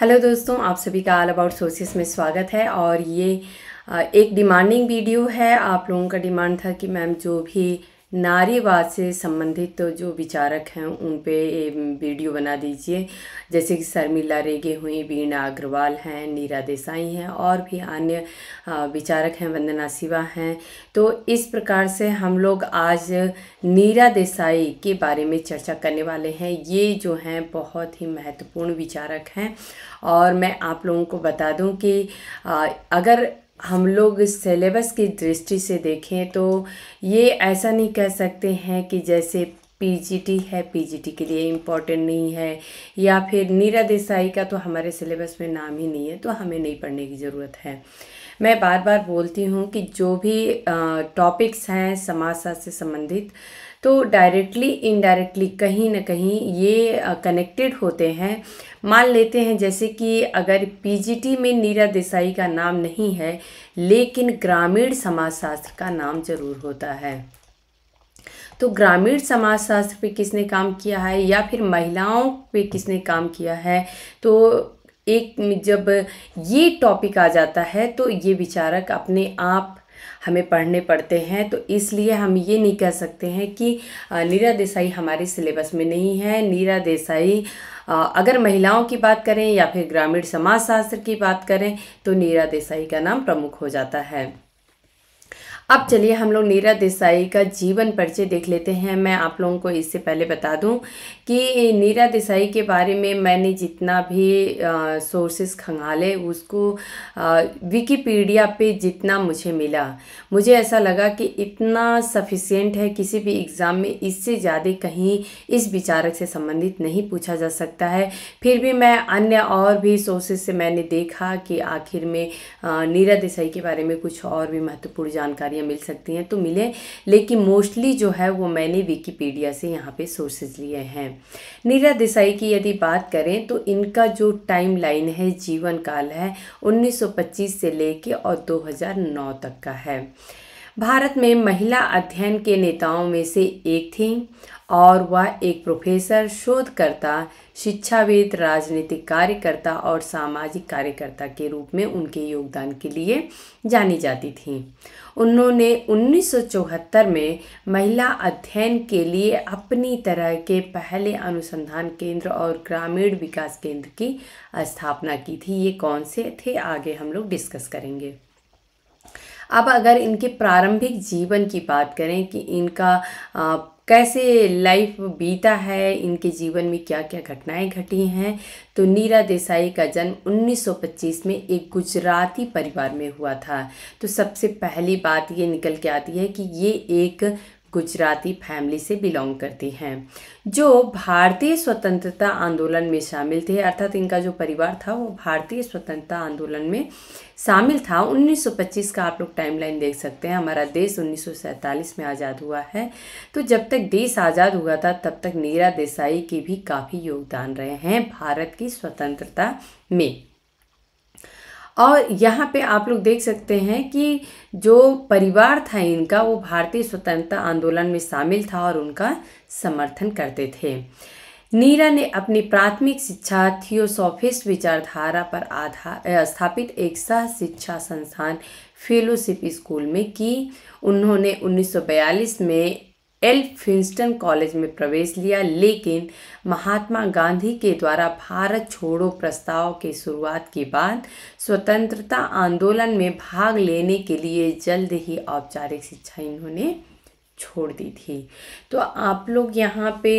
Hello दोस्तों आप सभी का ऑल अबाउट सोर्सेस में स्वागत है और ये एक डिमांडिंग वीडियो है आप लोगों का डिमांड था कि मैम जो भी नारीवाद से संबंधित तो जो विचारक हैं उन पे वीडियो बना दीजिए जैसे कि शर्मिला रेगे हुई वीणा अग्रवाल हैं नीरा देसाई हैं और भी अन्य विचारक हैं वंदना शिवा हैं तो इस प्रकार से हम लोग आज नीरा देसाई के बारे में चर्चा करने वाले हैं ये जो हैं बहुत ही महत्वपूर्ण विचारक हैं और मैं आप लोगों को बता दूं कि अगर हम लोग सिलेबस की दृष्टि से देखें तो ये ऐसा नहीं कह सकते हैं कि जैसे पीजीटी है पीजीटी के लिए इम्पॉर्टेंट नहीं है या फिर नीरा देसाई का तो हमारे सिलेबस में नाम ही नहीं है तो हमें नहीं पढ़ने की ज़रूरत है मैं बार बार बोलती हूँ कि जो भी टॉपिक्स हैं समाजशास्त्र से संबंधित तो डायरेक्टली इनडायरेक्टली कहीं ना कहीं ये कनेक्टेड होते हैं मान लेते हैं जैसे कि अगर पीजीटी में नीरा देसाई का नाम नहीं है लेकिन ग्रामीण समाजशास्त्र का नाम जरूर होता है तो ग्रामीण समाज शास्त्र पे किसने काम किया है या फिर महिलाओं पे किसने काम किया है तो एक जब ये टॉपिक आ जाता है तो ये विचारक अपने आप हमें पढ़ने पड़ते हैं तो इसलिए हम ये नहीं कह सकते हैं कि नीरा देसाई हमारे सिलेबस में नहीं है नीरा देसाई अगर महिलाओं की बात करें या फिर ग्रामीण समाज शास्त्र की बात करें तो नीरा देसाई का नाम प्रमुख हो जाता है अब चलिए हम लोग नीरा देसाई का जीवन परिचय देख लेते हैं मैं आप लोगों को इससे पहले बता दूं कि नीरा देसाई के बारे में मैंने जितना भी सोर्सेस खंगाले उसको विकिपीडिया पे जितना मुझे मिला मुझे ऐसा लगा कि इतना सफिशियंट है किसी भी एग्ज़ाम में इससे ज़्यादा कहीं इस विचारक से संबंधित नहीं पूछा जा सकता है फिर भी मैं अन्य और भी सोर्सेज से मैंने देखा कि आखिर में नीरा देसाई के बारे में कुछ और भी महत्वपूर्ण जानकारी जानकारियाँ मिल सकती हैं तो मिले लेकिन मोस्टली जो है वो मैंने विकीपीडिया से यहाँ पे सोर्सेज लिए हैं नीरा देसाई की यदि बात करें तो इनका जो टाइम लाइन है जीवन काल है 1925 से लेके और 2009 तक का है भारत में महिला अध्ययन के नेताओं में से एक थी और वह एक प्रोफेसर शोधकर्ता शिक्षाविद राजनीतिक कार्यकर्ता और सामाजिक कार्यकर्ता के रूप में उनके योगदान के लिए जानी जाती थी उन्होंने 1974 में महिला अध्ययन के लिए अपनी तरह के पहले अनुसंधान केंद्र और ग्रामीण विकास केंद्र की स्थापना की थी ये कौन से थे आगे हम लोग डिस्कस करेंगे अब अगर इनके प्रारंभिक जीवन की बात करें कि इनका कैसे लाइफ बीता है इनके जीवन में क्या क्या घटनाएं घटी हैं तो नीरा देसाई का जन्म 1925 में एक गुजराती परिवार में हुआ था तो सबसे पहली बात ये निकल के आती है कि ये एक गुजराती फैमिली से बिलोंग करती हैं जो भारतीय स्वतंत्रता आंदोलन में शामिल थे अर्थात इनका जो परिवार था वो भारतीय स्वतंत्रता आंदोलन में शामिल था 1925 का आप लोग टाइमलाइन देख सकते हैं हमारा देश 1947 में आज़ाद हुआ है तो जब तक देश आज़ाद हुआ था तब तक नीरा देसाई के भी काफ़ी योगदान रहे हैं भारत की स्वतंत्रता में और यहाँ पे आप लोग देख सकते हैं कि जो परिवार था इनका वो भारतीय स्वतंत्रता आंदोलन में शामिल था और उनका समर्थन करते थे नीरा ने अपनी प्राथमिक शिक्षा थियोसॉफिस्ट विचारधारा पर आधार स्थापित एक सह शिक्षा संस्थान फेलोशिप स्कूल में की उन्होंने 1942 में फिंस्टन कॉलेज में प्रवेश लिया लेकिन महात्मा गांधी के द्वारा भारत छोड़ो प्रस्ताव के शुरुआत के बाद स्वतंत्रता आंदोलन में भाग लेने के लिए जल्द ही औपचारिक शिक्षा इन्होंने छोड़ दी थी तो आप लोग यहाँ पे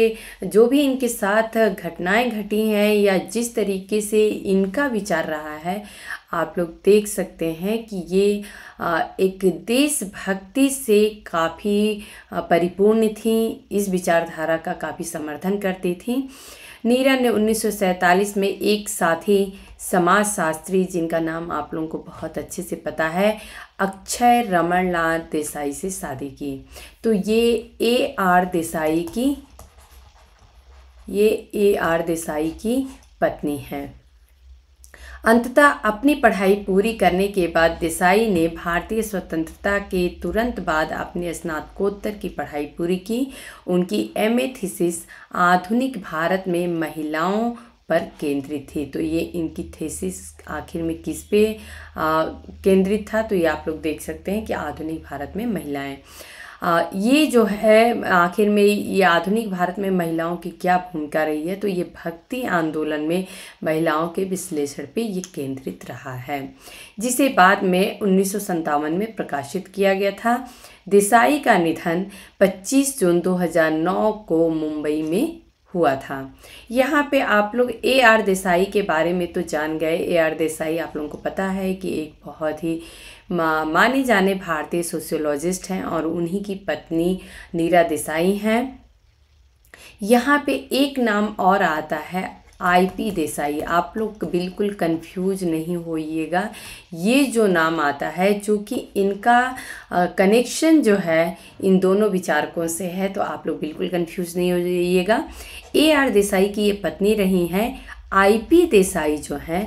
जो भी इनके साथ घटनाएं घटी हैं या जिस तरीके से इनका विचार रहा है आप लोग देख सकते हैं कि ये एक देशभक्ति से काफ़ी परिपूर्ण थी इस विचारधारा का काफ़ी समर्थन करती थी नीरा ने 1947 में एक साथी समाजशास्त्री जिनका नाम आप लोगों को बहुत अच्छे से पता है अक्षय लाल देसाई से शादी की तो ये ए आर देसाई की ये ए आर देसाई की पत्नी है अंततः अपनी पढ़ाई पूरी करने के बाद देसाई ने भारतीय स्वतंत्रता के तुरंत बाद अपने स्नातकोत्तर की पढ़ाई पूरी की उनकी एम ए थीसिस आधुनिक भारत में महिलाओं पर केंद्रित थी तो ये इनकी थीसिस आखिर में किस पे केंद्रित था तो ये आप लोग देख सकते हैं कि आधुनिक भारत में महिलाएं ये जो है आखिर में ये आधुनिक भारत में महिलाओं की क्या भूमिका रही है तो ये भक्ति आंदोलन में महिलाओं के विश्लेषण पे ये केंद्रित रहा है जिसे बाद में उन्नीस में प्रकाशित किया गया था देसाई का निधन 25 जून 2009 को मुंबई में हुआ था यहाँ पे आप लोग ए आर देसाई के बारे में तो जान गए ए आर देसाई आप लोगों को पता है कि एक बहुत ही मा, माने जाने भारतीय सोशियोलॉजिस्ट हैं और उन्हीं की पत्नी नीरा देसाई हैं यहाँ पे एक नाम और आता है आईपी देसाई आप लोग बिल्कुल कंफ्यूज नहीं होइएगा ये जो नाम आता है चूँकि इनका कनेक्शन जो है इन दोनों विचारकों से है तो आप लोग बिल्कुल कंफ्यूज नहीं हो जाइएगा ए आर देसाई की ये पत्नी रही हैं आईपी देसाई जो हैं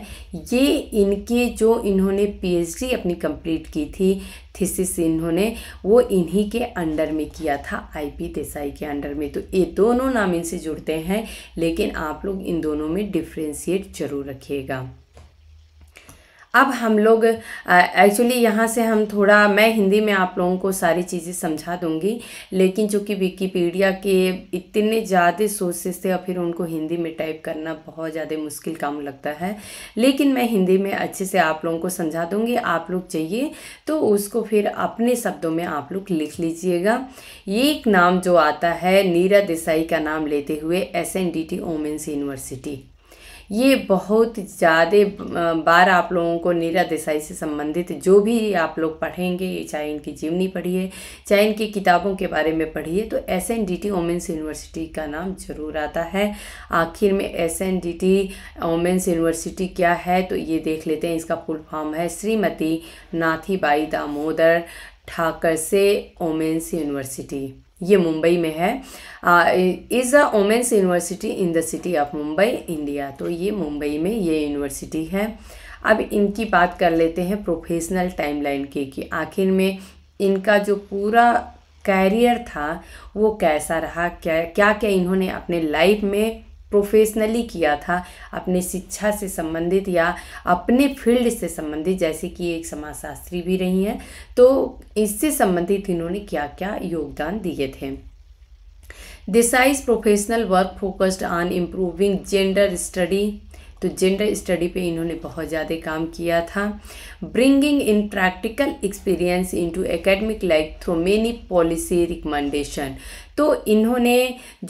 ये इनके जो इन्होंने पीएचडी अपनी कंप्लीट की थी थीसिस इन्होंने वो इन्हीं के अंडर में किया था आईपी देसाई के अंडर में तो ये दोनों नाम इनसे जुड़ते हैं लेकिन आप लोग इन दोनों में डिफ्रेंशिएट जरूर रखिएगा अब हम लोग एक्चुअली यहाँ से हम थोड़ा मैं हिंदी में आप लोगों को सारी चीज़ें समझा दूँगी लेकिन चूँकि विकीपीडिया के इतने ज़्यादा सोर्सेस थे और फिर उनको हिंदी में टाइप करना बहुत ज़्यादा मुश्किल काम लगता है लेकिन मैं हिंदी में अच्छे से आप लोगों को समझा दूँगी आप लोग चाहिए तो उसको फिर अपने शब्दों में आप लोग लिख लीजिएगा ये एक नाम जो आता है नीरा देसाई का नाम लेते हुए S N D T women's university ये बहुत ज़्यादा बार आप लोगों को नीरा देसाई से संबंधित जो भी आप लोग पढ़ेंगे चाहे इनकी जीवनी पढ़िए चाहे इनकी किताबों के बारे में पढ़िए तो S N D T women's university का नाम जरूर आता है आखिर में S N D T women's university क्या है तो ये देख लेते हैं इसका फुल फॉर्म है श्रीमती नाथीबाई दामोदर ठाकर से ओमेंस यूनिवर्सिटी ये मुंबई में है is a women's university in the city of Mumbai India तो ये मुंबई में ये यूनिवर्सिटी है अब इनकी बात कर लेते हैं प्रोफेशनल टाइमलाइन की कि आखिर में इनका जो पूरा कैरियर था वो कैसा रहा क्या क्या क्या इन्होंने अपने लाइफ में प्रोफेशनली किया था अपने शिक्षा से संबंधित या अपने फील्ड से संबंधित जैसे कि एक समाजशास्त्री भी रही हैं तो इससे संबंधित इन्होंने क्या क्या योगदान दिए थे Desai's professional work focused on improving gender study तो जेंडर स्टडी पे इन्होंने बहुत ज़्यादा काम किया था bringing in practical experience into academic life through many policy recommendation तो इन्होंने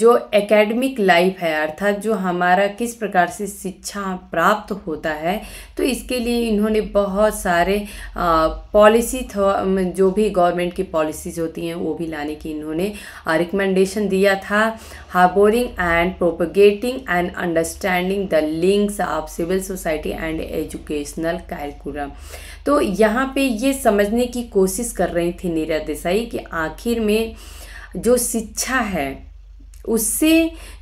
जो एकेडमिक लाइफ है अर्थात जो हमारा किस प्रकार से शिक्षा प्राप्त होता है तो इसके लिए इन्होंने बहुत सारे पॉलिसी जो भी गवर्नमेंट की पॉलिसीज़ होती हैं वो भी लाने की इन्होंने रिकमेंडेशन दिया था harbouring and propagating and understanding the links of civil society and educational curriculum तो यहाँ पे ये समझने की कोशिश कर रही थी नीरज देसाई कि आखिर में जो शिक्षा है उससे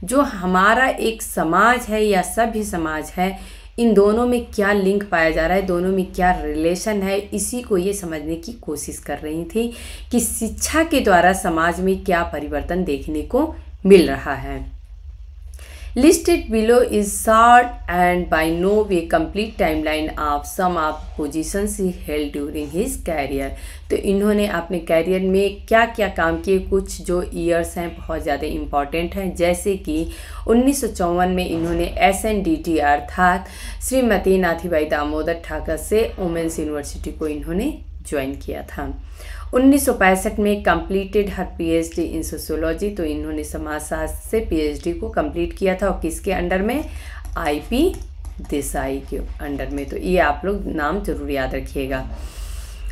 जो हमारा एक समाज है या सभ्य समाज है इन दोनों में क्या लिंक पाया जा रहा है दोनों में क्या रिलेशन है इसी को ये समझने की कोशिश कर रही थी कि शिक्षा के द्वारा समाज में क्या परिवर्तन देखने को मिल रहा है Listed below is short and by no way complete timeline of some of positions he held during his career. तो इन्होंने अपने कैरियर में क्या क्या काम किए कुछ जो ईयर्स हैं बहुत ज़्यादा इम्पॉर्टेंट हैं जैसे कि उन्नीस में इन्होंने एस एन डी टी अर्थात श्रीमती नाथीबाई दामोदर ठाकर से वुमेंस यूनिवर्सिटी को इन्होंने ज्वाइन किया था उन्नीस में completed her PhD in sociology तो इन्होंने समाजशास्त्र से पीएचडी को कंप्लीट किया था और किसके अंडर में आईपी देसाई के अंडर में तो ये आप लोग नाम जरूर याद रखिएगा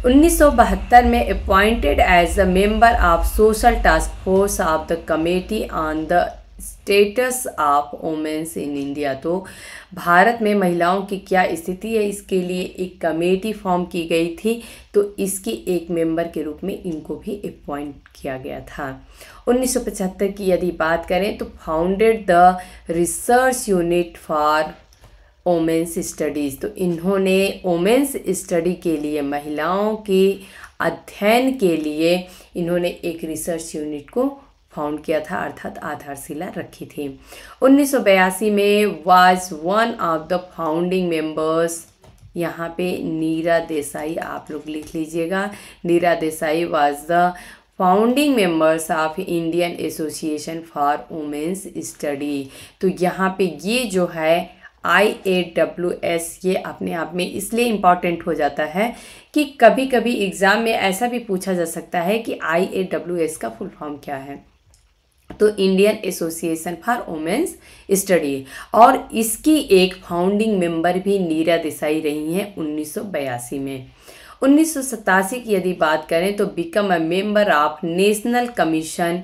1972 में appointed as a member of social task force of the committee on the status of women's in India तो भारत में महिलाओं की क्या स्थिति है इसके लिए एक कमेटी फॉर्म की गई थी तो इसके एक मेंबर के रूप में इनको भी अपॉइंट किया गया था 1975 की यदि बात करें तो founded the research unit for women's studies तो इन्होंने ओमेंस स्टडी के लिए महिलाओं के अध्ययन के लिए इन्होंने एक रिसर्च यूनिट को फाउंड किया था अर्थात आधारशिला रखी थी 1982 में was one of the founding members यहाँ पे नीरा देसाई आप लोग लिख लीजिएगा Neera Desai was the founding members of Indian association for women's study तो यहाँ पे ये जो है आई ए डब्ल्यू एस ये अपने आप में इसलिए इम्पॉर्टेंट हो जाता है कि कभी कभी एग्ज़ाम में ऐसा भी पूछा जा सकता है कि आई ए डब्ल्यू एस का फुल फॉर्म क्या है तो Indian association for women's study और इसकी एक फाउंडिंग मेंबर भी नीरा देसाई रही हैं उन्नीस में उन्नीस की यदि बात करें तो become a member of national commission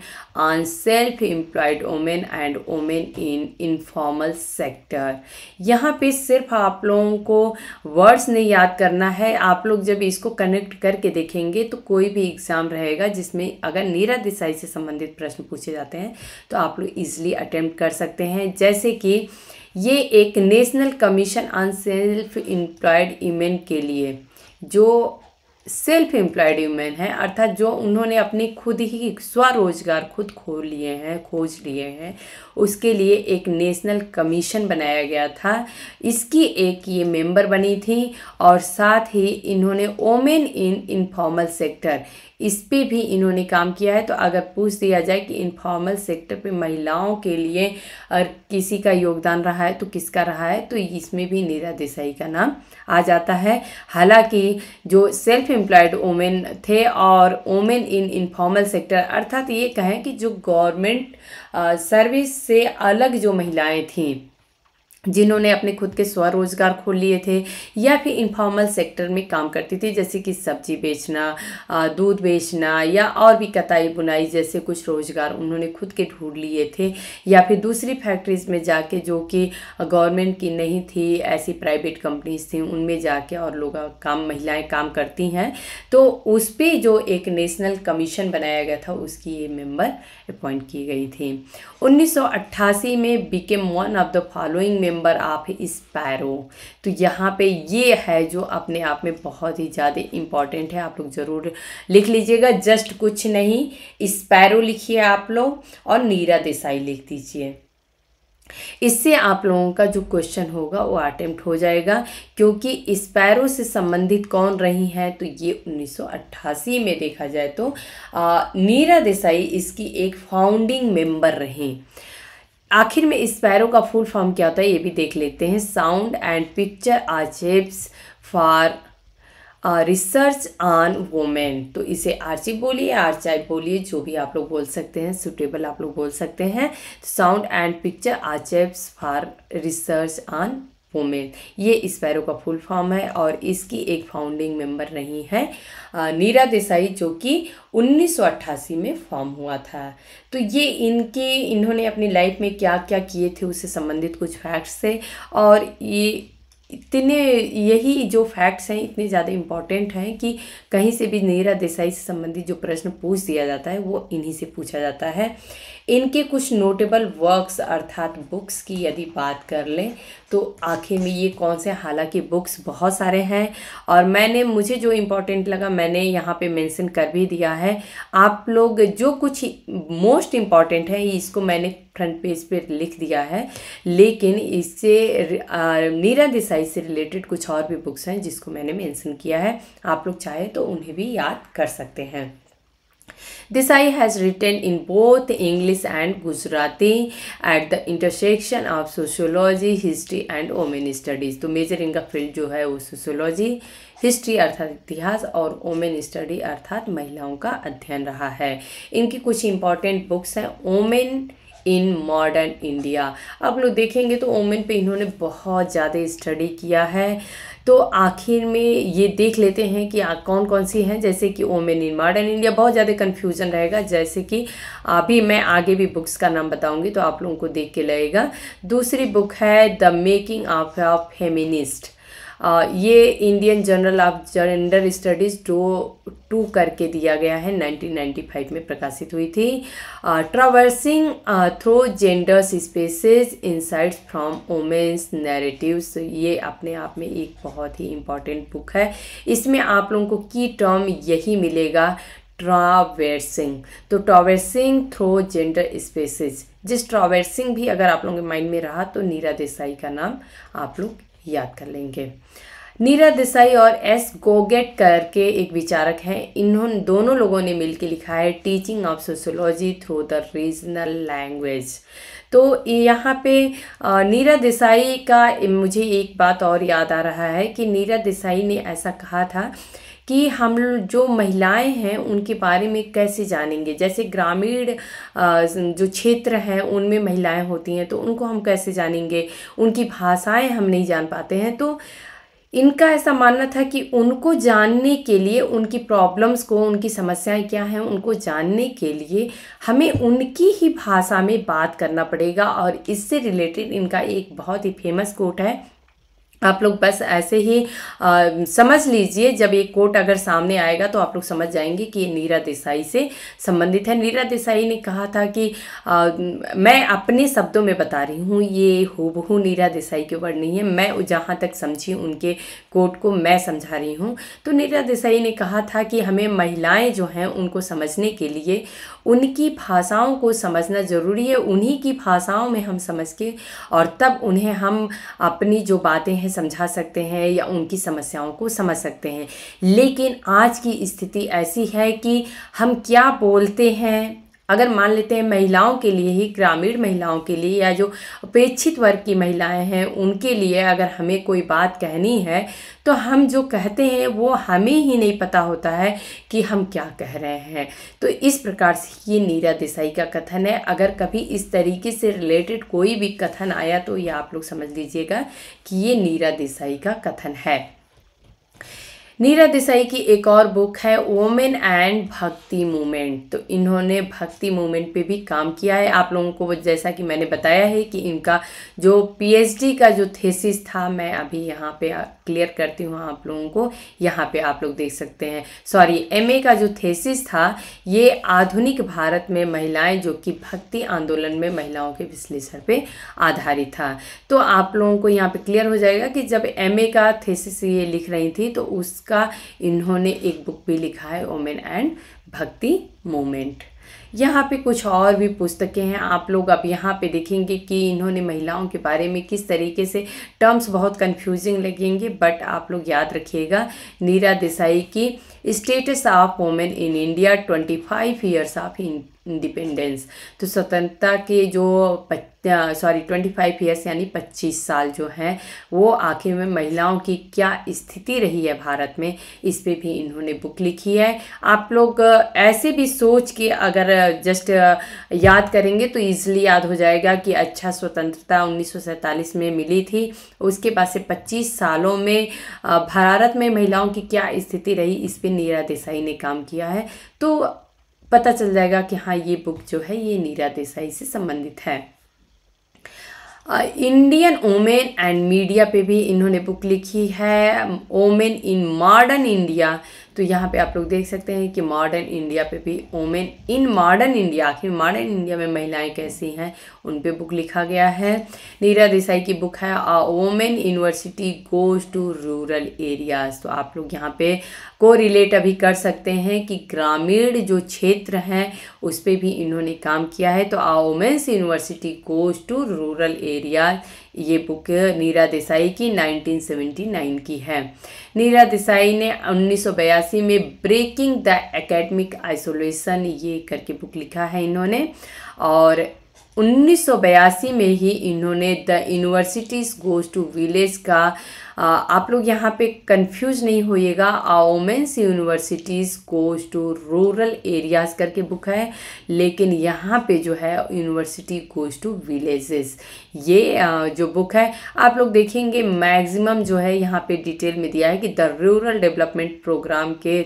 on self employed women and women in informal sector यहाँ पे सिर्फ आप लोगों को वर्ड्स नहीं याद करना है आप लोग जब इसको कनेक्ट करके देखेंगे तो कोई भी एग्ज़ाम रहेगा जिसमें अगर नीरा देसाई से संबंधित प्रश्न पूछे जाते हैं तो आप लोग ईजिली अटैम्प्ट कर सकते हैं जैसे कि ये एक national commission on self employed women के लिए जो सेल्फ एम्प्लॉयड वूमेन है अर्थात जो उन्होंने अपने खुद ही स्वरोजगार खुद खो लिए हैं खोज लिए हैं उसके लिए एक नेशनल कमीशन बनाया गया था इसकी एक ये मेंबर बनी थी और साथ ही इन्होंने ओमेन इन इनफॉर्मल सेक्टर इस पर भी इन्होंने काम किया है तो अगर पूछ दिया जाए कि इनफॉर्मल सेक्टर पे महिलाओं के लिए और किसी का योगदान रहा है तो किसका रहा है तो इसमें भी नीरा देसाई का नाम आ जाता है हालांकि जो सेल्फ एम्प्लॉयड वोमेन थे और वोमेन इन इनफॉर्मल सेक्टर अर्थात ये कहें कि जो गवर्नमेंट सर्विस से अलग जो महिलाएं थीं जिन्होंने अपने खुद के स्वरोजगार खोल लिए थे या फिर इनफॉर्मल सेक्टर में काम करती थी जैसे कि सब्जी बेचना दूध बेचना या और भी कताई बुनाई जैसे कुछ रोज़गार उन्होंने खुद के ढूंढ लिए थे या फिर दूसरी फैक्ट्रीज़ में जाके जो कि गवर्नमेंट की नहीं थी ऐसी प्राइवेट कंपनीज थी उनमें जाके और लोग काम महिलाएँ काम करती हैं तो उस पर जो एक नेशनल कमीशन बनाया गया था उसकी ये मेम्बर अपॉइंट की गई थी उन्नीस में became one of the following में मेंबर ऑफ स्पैरो तो यहाँ पे ये है जो अपने आप में बहुत ही ज़्यादा इम्पॉर्टेंट है आप लोग ज़रूर लिख लीजिएगा जस्ट कुछ नहीं स्पैरो लिखिए आप लोग और नीरा देसाई लिख दीजिए इससे आप लोगों का जो क्वेश्चन होगा वो अटेम्प्ट हो जाएगा क्योंकि स्पैरो से संबंधित कौन रही हैं तो ये 1988 में देखा जाए तो आ, नीरा देसाई इसकी एक फाउंडिंग मेंबर रहीं आखिर में स्पैरो का फुल फॉर्म क्या होता है ये भी देख लेते हैं sound and picture archives for research on women तो इसे आर्चिप बोलिए आर्चाइप बोलिए जो भी आप लोग बोल सकते हैं सुटेबल आप लोग बोल सकते हैं sound and picture archives for research on women ये स्पैरो का फुल फॉर्म है और इसकी एक फाउंडिंग मेंबर रही है नीरा देसाई जो कि 1988 में फॉर्म हुआ था तो ये इनके इन्होंने अपनी लाइफ में क्या क्या किए थे उससे संबंधित कुछ फैक्ट्स थे और ये इतने यही जो फैक्ट्स हैं इतने ज़्यादा इम्पॉर्टेंट हैं कि कहीं से भी नीरा देसाई से संबंधित जो प्रश्न पूछ दिया जाता है वो इन्हीं से पूछा जाता है इनके कुछ नोटेबल वर्क्स अर्थात बुक्स की यदि बात कर लें तो आखिर में ये कौन से हालांकि बुक्स बहुत सारे हैं और मैंने मुझे जो इम्पोर्टेंट लगा मैंने यहाँ पे मेंशन कर भी दिया है आप लोग जो कुछ मोस्ट इम्पॉर्टेंट है इसको मैंने फ्रंट पेज पे लिख दिया है लेकिन इससे नीरा देसाई से रिलेटेड कुछ और भी बुक्स हैं जिसको मैंने मेंशन किया है आप लोग चाहे तो उन्हें भी याद कर सकते हैं Desai has written in both English and Gujarati at the intersection of sociology, history and women studies. तो मेजर इनका फील्ड जो है वो सोशोलॉजी हिस्ट्री अर्थात इतिहास और ओमेन स्टडी अर्थात महिलाओं का अध्ययन रहा है इनकी कुछ इंपॉर्टेंट बुक्स हैं ओमेन इन मॉडर्न इंडिया आप लोग देखेंगे तो ओमेन पे इन्होंने बहुत ज़्यादा स्टडी किया है तो आखिर में ये देख लेते हैं कि कौन कौन सी हैं जैसे कि ओमेन इन मॉडर्न इंडिया बहुत ज़्यादा कन्फ्यूज़न रहेगा जैसे कि अभी मैं आगे भी बुक्स का नाम बताऊँगी तो आप लोगों को देख के लगेगा दूसरी बुक है the making of a feminist ये Indian journal of gender studies टो टू करके दिया गया है 1995 में प्रकाशित हुई थी traversing through genders spaces insights from women's narratives ये अपने आप में एक बहुत ही इम्पॉर्टेंट बुक है इसमें आप लोगों को की टर्म यही मिलेगा ट्रावर्सिंग तो ट्रावर्सिंग थ्रो जेंडर स्पेसेस जिस ट्रावर्सिंग भी अगर आप लोगों के माइंड में रहा तो नीरा देसाई का नाम आप लोग याद कर लेंगे नीरा देसाई और एस गोगेट करके एक विचारक हैं इन्होंने दोनों लोगों ने मिलकर लिखा है teaching of sociology through the regional language तो यहाँ पे नीरा देसाई का मुझे एक बात और याद आ रहा है कि नीरा देसाई ने ऐसा कहा था कि हम जो महिलाएं हैं उनके बारे में कैसे जानेंगे जैसे ग्रामीण जो क्षेत्र हैं उनमें महिलाएं होती हैं तो उनको हम कैसे जानेंगे उनकी भाषाएं हम नहीं जान पाते हैं तो इनका ऐसा मानना था कि उनको जानने के लिए उनकी प्रॉब्लम्स को उनकी समस्याएं क्या हैं उनको जानने के लिए हमें उनकी ही भाषा में बात करना पड़ेगा और इससे रिलेटेड इनका एक बहुत ही फेमस कोट है आप लोग बस ऐसे ही आ, समझ लीजिए जब ये कोट अगर सामने आएगा तो आप लोग समझ जाएंगे कि ये नीरा देसाई से संबंधित है नीरा देसाई ने कहा था कि आ, मैं अपने शब्दों में बता रही हूँ ये हूबहू नीरा देसाई के ऊपर नहीं है मैं जहाँ तक समझी उनके कोट को मैं समझा रही हूँ तो नीरा देसाई ने कहा था कि हमें महिलाएँ जो हैं उनको समझने के लिए उनकी भाषाओं को समझना ज़रूरी है उन्हीं की भाषाओं में हम समझ के और तब उन्हें हम अपनी जो बातें हैं समझा सकते हैं या उनकी समस्याओं को समझ सकते हैं लेकिन आज की स्थिति ऐसी है कि हम क्या बोलते हैं अगर मान लेते हैं महिलाओं के लिए ही ग्रामीण महिलाओं के लिए या जो अपेक्षित वर्ग की महिलाएं हैं उनके लिए अगर हमें कोई बात कहनी है तो हम जो कहते हैं वो हमें ही नहीं पता होता है कि हम क्या कह रहे हैं तो इस प्रकार से ये नीरा देसाई का कथन है अगर कभी इस तरीके से रिलेटेड कोई भी कथन आया तो ये आप लोग समझ लीजिएगा कि ये नीरा देसाई का कथन है नीरा देसाई की एक और बुक है वोमेन एंड भक्ति मूवमेंट तो इन्होंने भक्ति मूवमेंट पे भी काम किया है आप लोगों को जैसा कि मैंने बताया है कि इनका जो पीएचडी का जो थेसिस था मैं अभी यहाँ पे क्लियर करती हूँ आप लोगों को यहाँ पे आप लोग देख सकते हैं सॉरी एमए का जो थेसिस था ये आधुनिक भारत में महिलाएँ जो कि भक्ति आंदोलन में महिलाओं के विश्लेषण पर आधारित था तो आप लोगों को यहाँ पर क्लियर हो जाएगा कि जब एम का थेसिस ये लिख रही थी तो उस जिसका इन्होंने एक बुक भी लिखा है ओमेन एंड भक्ति मूवमेंट यहाँ पे कुछ और भी पुस्तकें हैं आप लोग अब यहाँ पे देखेंगे कि इन्होंने महिलाओं के बारे में किस तरीके से टर्म्स बहुत कंफ्यूजिंग लगेंगे बट आप लोग याद रखिएगा नीरा देसाई की status of women in India twenty five years of in independence तो स्वतंत्रता के जो सॉरी ट्वेंटी फाइव ईयर्स यानी पच्चीस साल जो हैं वो आखिर में महिलाओं की क्या स्थिति रही है भारत में इस पर भी इन्होंने बुक लिखी है आप लोग ऐसे भी सोच के अगर जस्ट याद करेंगे तो ईजिली याद हो जाएगा कि अच्छा स्वतंत्रता उन्नीस में मिली थी उसके बाद से पच्चीस सालों में भारत में महिलाओं की क्या स्थिति रही इस पर नीरा देसाई ने काम किया है तो पता चल जाएगा कि हाँ ये बुक जो है ये नीरा देसाई से संबंधित है इंडियन ओमेन एंड मीडिया पे भी इन्होंने बुक लिखी है ओमेन इन मॉडर्न इंडिया तो यहाँ पे आप लोग देख सकते हैं कि मॉडर्न इंडिया पे भी वोमेन इन मॉडर्न इंडिया आखिर मॉडर्न इंडिया में महिलाएं कैसी हैं उन पे बुक लिखा गया है नीरा देसाई की बुक है women university goes to rural areas तो आप लोग यहाँ पे को रिलेट अभी कर सकते हैं कि ग्रामीण जो क्षेत्र हैं उस पर भी इन्होंने काम किया है तो आ women's university goes to rural areas ये बुक नीरा देसाई की 1979 की है नीरा देसाई ने उन्नीस में ब्रेकिंग द एकेडमिक आइसोलेशन ये करके बुक लिखा है इन्होंने और 1982 में ही इन्होंने the universities goes to village का आप लोग यहाँ पे कंफ्यूज नहीं होइएगा women's universities goes to rural areas करके बुक है लेकिन यहाँ पे जो है यूनिवर्सिटी गोज टू विलेजेस ये जो बुक है आप लोग देखेंगे मैक्सिमम जो है यहाँ पे डिटेल में दिया है कि द रूरल डेवलपमेंट प्रोग्राम के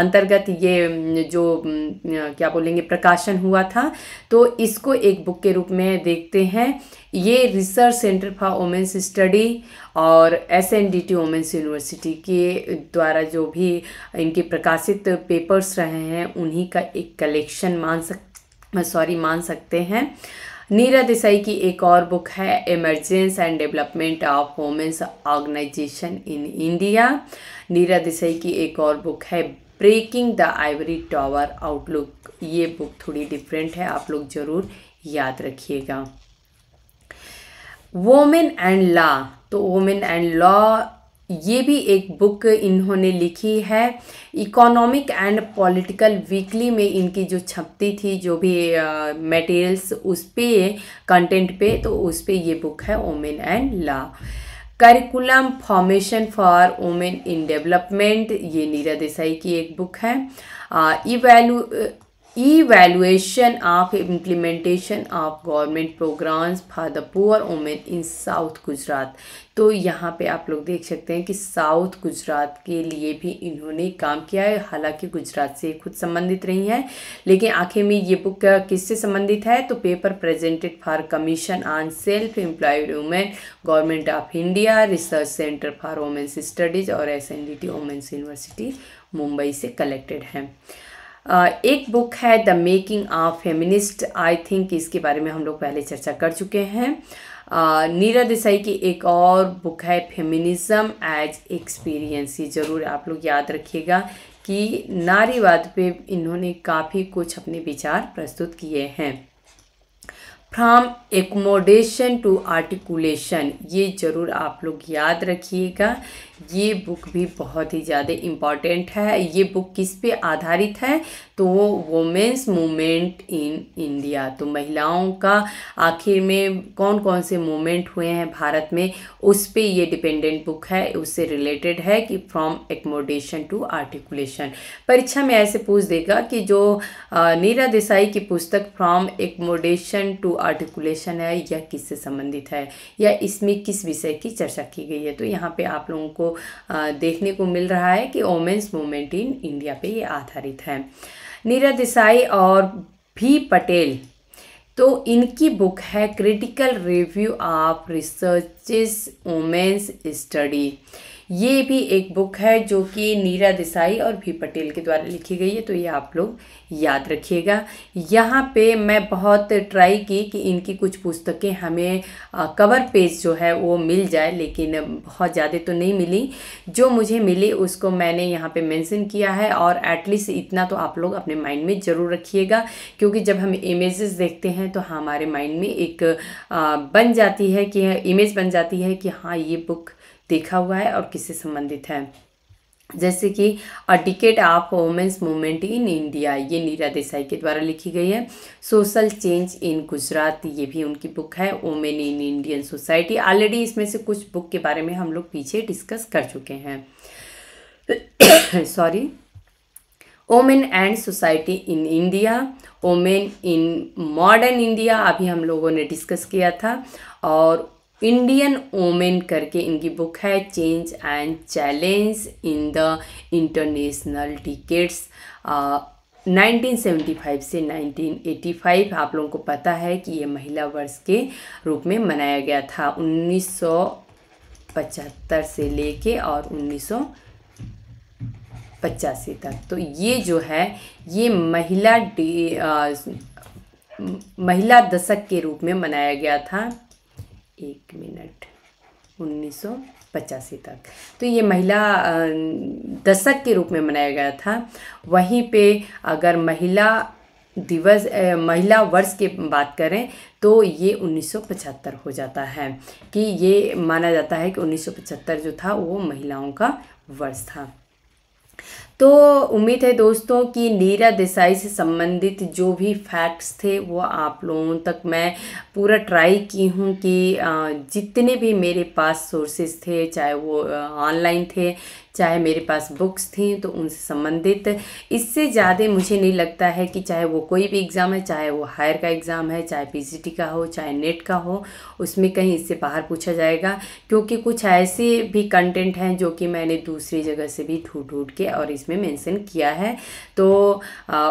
अंतर्गत ये जो क्या बोलेंगे प्रकाशन हुआ था तो इसको एक बुक के रूप में देखते हैं ये research centre for women's study और S N D T women's university के द्वारा जो भी इनके प्रकाशित पेपर्स रहे हैं उन्हीं का एक कलेक्शन मान सक सॉरी मान सकते हैं नीरा देसाई की एक और बुक है emergence and development of women's organisation in India Neera Desai की एक और बुक है breaking the ivory tower outlook ये बुक थोड़ी डिफरेंट है आप लोग ज़रूर याद रखिएगा वोमेन एंड लॉ तो वोमेन एंड लॉ ये भी एक बुक इन्होंने लिखी है इकोनॉमिक एंड पॉलिटिकल वीकली में इनकी जो छपती थी जो भी मटेरियल्स उस पे कंटेंट पे तो उस पे ये बुक है women and law curriculum formation for women in development ये नीरा देसाई की एक बुक है इवैल्यू evaluation of implementation of government programs for the poor women in south gujarat तो यहाँ पे आप लोग देख सकते हैं कि साउथ गुजरात के लिए भी इन्होंने काम किया है हालांकि गुजरात से खुद संबंधित नहीं है लेकिन आखिर में ये बुक किससे संबंधित है तो paper presented for commission on self employed women government of India research centre for women's studies और S N D T women's university Mumbai से कलेक्टेड है एक बुक है the making of feminist I think इसके बारे में हम लोग पहले चर्चा कर चुके हैं नीरा देसाई की एक और बुक है फेमिनिज्म एज एक्सपीरियंस ये ज़रूर आप लोग याद रखिएगा कि नारीवाद पे इन्होंने काफ़ी कुछ अपने विचार प्रस्तुत किए हैं फ्राम एकोमोडेशन टू आर्टिकुलेशन ये ज़रूर आप लोग याद रखिएगा ये बुक भी बहुत ही ज़्यादा इम्पॉर्टेंट है ये बुक किस पे आधारित है तो वो वोमेंस मूवमेंट इन इंडिया तो महिलाओं का आखिर में कौन कौन से मूवमेंट हुए हैं भारत में उस पर ये डिपेंडेंट बुक है उससे रिलेटेड है कि फ्रॉम एकमोडेशन टू आर्टिकुलेशन परीक्षा में ऐसे पूछ देगा कि जो नीरा देसाई की पुस्तक फ्रॉम एकमोडेशन टू आर्टिकुलेशन है यह किससे संबंधित है या इसमें किस विषय की चर्चा की गई है तो यहाँ पर आप लोगों को देखने को मिल रहा है कि ओमेंस मूवमेंट इन इंडिया पे ये आधारित है नीरज देसाई और भी पटेल तो इनकी बुक है critical review of researches women's study ये भी एक बुक है जो कि नीरा देसाई और भी पटेल के द्वारा लिखी गई है तो ये आप लोग याद रखिएगा यहाँ पे मैं बहुत ट्राई की कि इनकी कुछ पुस्तकें हमें कवर पेज जो है वो मिल जाए लेकिन बहुत ज़्यादा तो नहीं मिली जो मुझे मिली उसको मैंने यहाँ पे मेंशन किया है और एटलीस्ट इतना तो आप लोग अपने माइंड में ज़रूर रखिएगा क्योंकि जब हम इमेजेस देखते हैं तो हमारे माइंड में एक बन जाती है कि इमेज बन जाती है कि हाँ ये बुक देखा हुआ है और किससे संबंधित है जैसे कि a decade of women's movement in India ये नीरा देसाई के द्वारा लिखी गई है सोशल चेंज इन गुजरात ये भी उनकी बुक है women in Indian society already इसमें से कुछ बुक के बारे में हम लोग पीछे डिस्कस कर चुके हैं sorry women and society in India women in modern India अभी हम लोगों ने डिस्कस किया था और इंडियन वोमेन करके इनकी बुक है change and challenge in the international decades 1975 से 1985 आप लोगों को पता है कि ये महिला वर्ष के रूप में मनाया गया था 1975 से लेके और उन्नीस पचासी तक तो ये जो है ये महिला डी महिला दशक के रूप में मनाया गया था एक मिनट उन्नीस तक तो ये महिला दशक के रूप में मनाया गया था वहीं पे अगर महिला दिवस महिला वर्ष की बात करें तो ये 1975 हो जाता है कि ये माना जाता है कि 1975 जो था वो महिलाओं का वर्ष था तो उम्मीद है दोस्तों कि नीरा देसाई से संबंधित जो भी फैक्ट्स थे वो आप लोगों तक मैं पूरा ट्राई की हूँ कि जितने भी मेरे पास सोर्सेज थे चाहे वो ऑनलाइन थे चाहे मेरे पास बुक्स थी तो उनसे संबंधित इससे ज़्यादा मुझे नहीं लगता है कि चाहे वो कोई भी एग्ज़ाम है चाहे वो हायर का एग्ज़ाम है चाहे पी का हो चाहे नेट का हो उसमें कहीं इससे बाहर पूछा जाएगा क्योंकि कुछ ऐसे भी कंटेंट हैं जो कि मैंने दूसरी जगह से भी ढूंढ ढूंढ के और इसमें इसमें मेंशन किया है तो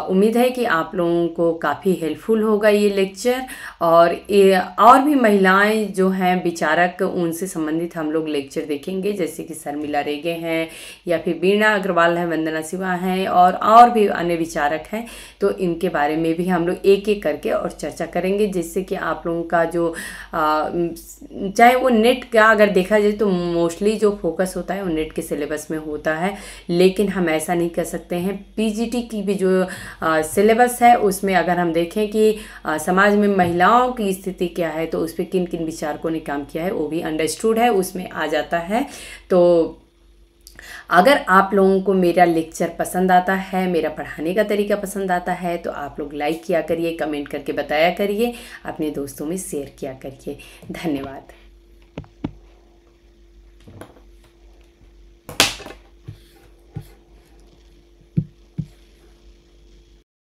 उम्मीद है कि आप लोगों को काफ़ी हेल्पफुल होगा ये लेक्चर और ये और भी महिलाएं जो हैं विचारक उनसे संबंधित हम लोग लेक्चर देखेंगे जैसे कि शर्मिला रेगे हैं या फिर वीणा अग्रवाल हैं वंदना सिवा हैं और और भी अन्य विचारक हैं तो इनके बारे में भी हम लोग एक एक करके और चर्चा करेंगे जिससे कि आप लोगों का जो चाहे वो नेट का अगर देखा जाए तो मोस्टली जो फोकस होता है वो नेट के सिलेबस में होता है लेकिन हम ऐसा ऐसा नहीं कर सकते हैं पीजीटी की भी जो सिलेबस है उसमें अगर हम देखें कि आ, समाज में महिलाओं की स्थिति क्या है तो उस पर किन किन विचारकों ने काम किया है वो भी अंडरस्टूड है उसमें आ जाता है तो अगर आप लोगों को मेरा लेक्चर पसंद आता है मेरा पढ़ाने का तरीका पसंद आता है तो आप लोग लाइक किया करिए कमेंट करके बताया करिए अपने दोस्तों में शेयर किया करिए धन्यवाद